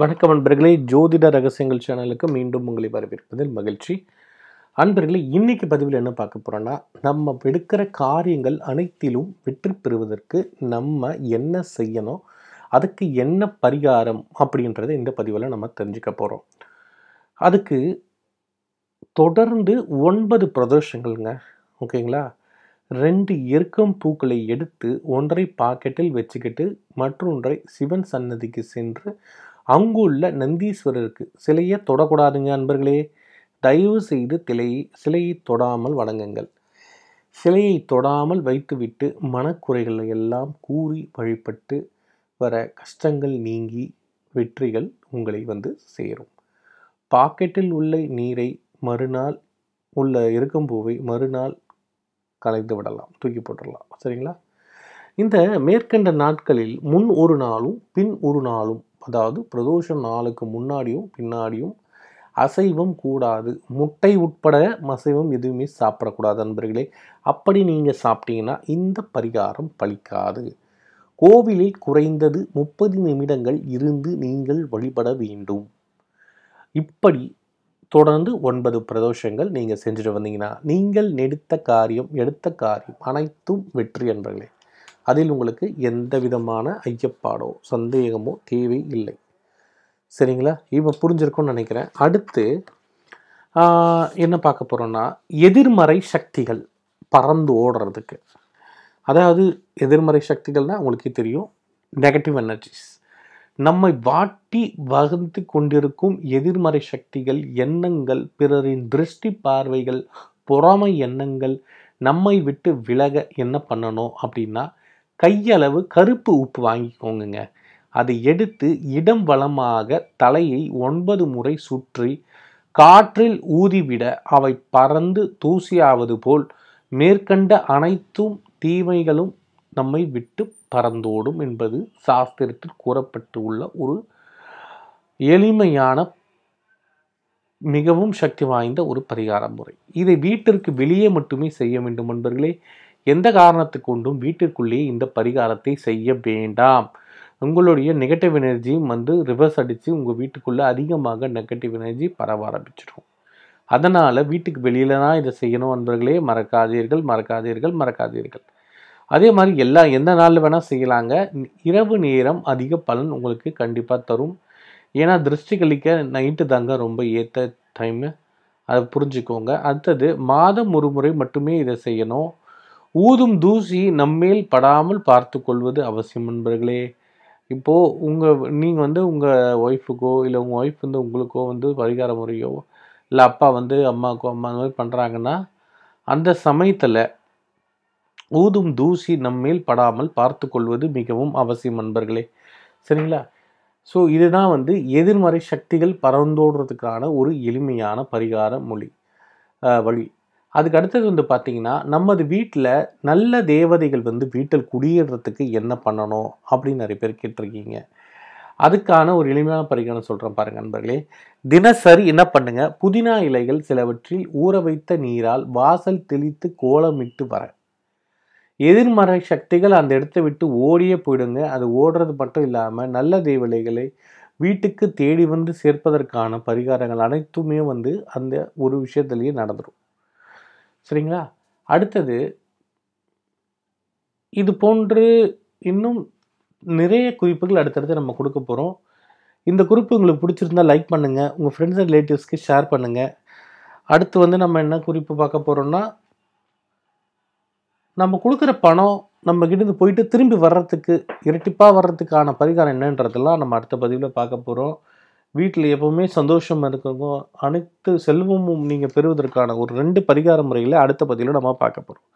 வணக்கம் அன்பர்களே ஜோதிட ரகசியங்கள் சேனலுக்கு மீண்டும் உங்களை வரவேற்பதில் மகிழ்ச்சி அன்பர்களே இன்னைக்கு பதிவில் என்ன பார்க்க போகிறோன்னா நம்ம எடுக்கிற காரியங்கள் அனைத்திலும் வெற்றி பெறுவதற்கு நம்ம என்ன செய்யணும் அதுக்கு என்ன பரிகாரம் அப்படின்றத இந்த பதிவில் நம்ம தெரிஞ்சுக்க போகிறோம் அதுக்கு தொடர்ந்து ஒன்பது பிரதோஷங்கள்ங்க ஓகேங்களா ரெண்டு எருக்கம் பூக்களை எடுத்து ஒன்றை பாக்கெட்டில் வச்சுக்கிட்டு மற்றொன்றை சிவன் சன்னதிக்கு சென்று அங்குள்ள நந்தீஸ்வரருக்கு சிலையை தொடக்கூடாதுங்க அன்பர்களே தயவு செய்து திலையை சிலையை தொடாமல் வணங்குங்கள் சிலையை தொடாமல் வைத்துவிட்டு மனக்குறைகளை எல்லாம் கூறி வழிபட்டு வர கஷ்டங்கள் நீங்கி வெற்றிகள் உங்களை வந்து சேரும் பாக்கெட்டில் உள்ள நீரை மறுநாள் உள்ள இருக்கும் பூவை மறுநாள் கலைந்து விடலாம் தூக்கி போட்டுடலாம் சரிங்களா இந்த மேற்கண்ட நாட்களில் முன் ஒரு நாளும் பின் ஒரு நாளும் அதாவது பிரதோஷம் நாளுக்கு முன்னாடியும் பின்னாடியும் அசைவம் கூடாது முட்டை உட்பட அசைவம் எதுவுமே சாப்பிடக்கூடாது நண்பர்களே அப்படி நீங்கள் சாப்பிட்டீங்கன்னா இந்த பரிகாரம் பலிக்காது கோவிலில் குறைந்தது முப்பது நிமிடங்கள் இருந்து நீங்கள் வழிபட வேண்டும் இப்படி தொடர்ந்து ஒன்பது பிரதோஷங்கள் நீங்கள் செஞ்சுட்டு வந்தீங்கன்னா நீங்கள் நெடுத்த காரியம் எடுத்த காரியம் அனைத்தும் வெற்றி என்பர்களே அதில் உங்களுக்கு எந்த விதமான ஐயப்பாடோ சந்தேகமோ தேவை இல்லை சரிங்களா இப்போ புரிஞ்சிருக்கோன்னு நினைக்கிறேன் அடுத்து என்ன பார்க்க போகிறோன்னா எதிர்மறை சக்திகள் பறந்து ஓடுறதுக்கு அதாவது எதிர்மறை சக்திகள்னால் உங்களுக்கே தெரியும் நெகட்டிவ் எனர்ஜிஸ் நம்மை வாட்டி வகுத்து கொண்டிருக்கும் எதிர்மறை சக்திகள் எண்ணங்கள் பிறரின் திருஷ்டி பார்வைகள் பொறாமை எண்ணங்கள் நம்மை விட்டு விலக என்ன பண்ணணும் அப்படின்னா கையளவு கருப்பு உப்பு வாங்கிக்கோங்க அதை எடுத்து இடம் வளமாக தலையை ஒன்பது முறை சுற்றி காற்றில் ஊதிவிட அவை பறந்து தூசியாவது போல் மேற்கண்ட அனைத்தும் தீமைகளும் நம்மை விட்டு பறந்தோடும் என்பது சாஸ்திரத்தில் கூறப்பட்டு உள்ள ஒரு எளிமையான மிகவும் சக்தி வாய்ந்த ஒரு பரிகார முறை இதை வீட்டிற்கு வெளியே மட்டுமே செய்ய வேண்டும் என்பர்களே எந்த காரணத்து கொண்டும் வீட்டிற்குள்ளேயே இந்த பரிகாரத்தை செய்ய வேண்டாம் உங்களுடைய நெகட்டிவ் எனர்ஜி வந்து ரிவர்ஸ் அடித்து உங்கள் வீட்டுக்குள்ளே அதிகமாக நெகட்டிவ் எனர்ஜி பரவ ஆரம்பிச்சிடும் அதனால் வீட்டுக்கு வெளியிலனா தான் இதை செய்யணும் என்பவர்களே மறக்காதீர்கள் மறக்காதீர்கள் மறக்காதீர்கள் அதே மாதிரி எல்லா எந்த நாளில் வேணால் செய்யலாங்க இரவு நேரம் அதிக பலன் உங்களுக்கு கண்டிப்பாக தரும் ஏன்னா திருஷ்டி கழிக்க நைட்டு தாங்க ரொம்ப ஏற்ற டைமு அதை புரிஞ்சுக்கோங்க அடுத்தது மாதம் ஒரு முறை மட்டுமே இதை செய்யணும் ஊதும் தூசி நம்மேல் படாமல் பார்த்து கொள்வது அவசியம் நண்பர்களே இப்போது உங்கள் நீங்கள் வந்து உங்கள் ஒய்ஃபுக்கோ இல்லை உங்கள் ஒய்ஃப் வந்து உங்களுக்கோ வந்து பரிகார முறையோ இல்லை அப்பா வந்து அம்மாவுக்கோ அம்மா அந்த மாதிரி பண்ணுறாங்கன்னா அந்த சமயத்தில் ஊதும் தூசி நம்மேல் படாமல் பார்த்து கொள்வது மிகவும் அவசியம் நண்பர்களே சரிங்களா ஸோ இதுதான் வந்து எதிர்மறை சக்திகள் பறந்தோடுறதுக்கான ஒரு எளிமையான பரிகார மொழி வழி அதுக்கு அடுத்தது வந்து பார்த்திங்கன்னா நமது வீட்டில் நல்ல தேவதைகள் வந்து வீட்டில் குடியேறதுக்கு என்ன பண்ணணும் அப்படின்னு நிறைய பேர் கேட்டிருக்கீங்க அதுக்கான ஒரு எளிமையான பரிகாரம் சொல்கிறேன் பாருங்கள் நண்பர்களே தினசரி என்ன பண்ணுங்கள் புதினா இலைகள் சிலவற்றில் ஊற வைத்த நீரால் வாசல் தெளித்து கோலமிட்டு வர எதிர்மறை சக்திகள் அந்த இடத்தை விட்டு ஓடியே போயிடுங்க அது ஓடுறது மட்டும் இல்லாமல் நல்ல தேவலைகளை வீட்டுக்கு தேடி வந்து சேர்ப்பதற்கான பரிகாரங்கள் அனைத்துமே வந்து அந்த ஒரு விஷயத்துலேயே நடந்துடும் சரிங்களா அடுத்தது இது போன்று இன்னும் நிறைய குறிப்புகள் அடுத்தடுத்து நம்ம கொடுக்க போகிறோம் இந்த குறிப்பு உங்களுக்கு பிடிச்சிருந்தா லைக் பண்ணுங்கள் உங்கள் ஃப்ரெண்ட்ஸ் அண்ட் ரிலேட்டிவ்ஸ்க்கு ஷேர் பண்ணுங்கள் அடுத்து வந்து நம்ம என்ன குறிப்பு பார்க்க போகிறோம்னா நம்ம கொடுக்குற பணம் நம்ம கிட்டேருந்து போயிட்டு திரும்பி வர்றதுக்கு இரட்டிப்பாக வர்றதுக்கான பரிகாரம் என்னன்றதெல்லாம் நம்ம அடுத்த பதிவில் பார்க்க போகிறோம் வீட்டில் எப்போவுமே சந்தோஷமாக இருக்கவங்க அனைத்து செல்வமும் நீங்கள் பெறுவதற்கான ஒரு ரெண்டு பரிகார முறைகளை அடுத்த பதிவில் நம்ம பார்க்க போகிறோம்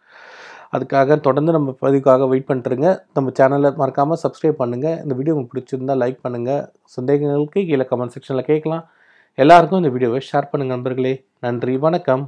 அதுக்காக தொடர்ந்து நம்ம பதிவுக்காக வெயிட் பண்ணுறங்க நம்ம சேனலை மறக்காமல் சப்ஸ்கிரைப் பண்ணுங்கள் இந்த வீடியோ உங்களுக்கு பிடிச்சிருந்தால் லைக் பண்ணுங்கள் சந்தேகங்களுக்கு கீழே கமெண்ட் செக்ஷனில் கேட்கலாம் எல்லாருக்கும் இந்த வீடியோவை ஷேர் பண்ணுங்கள் நண்பர்களே நன்றி வணக்கம்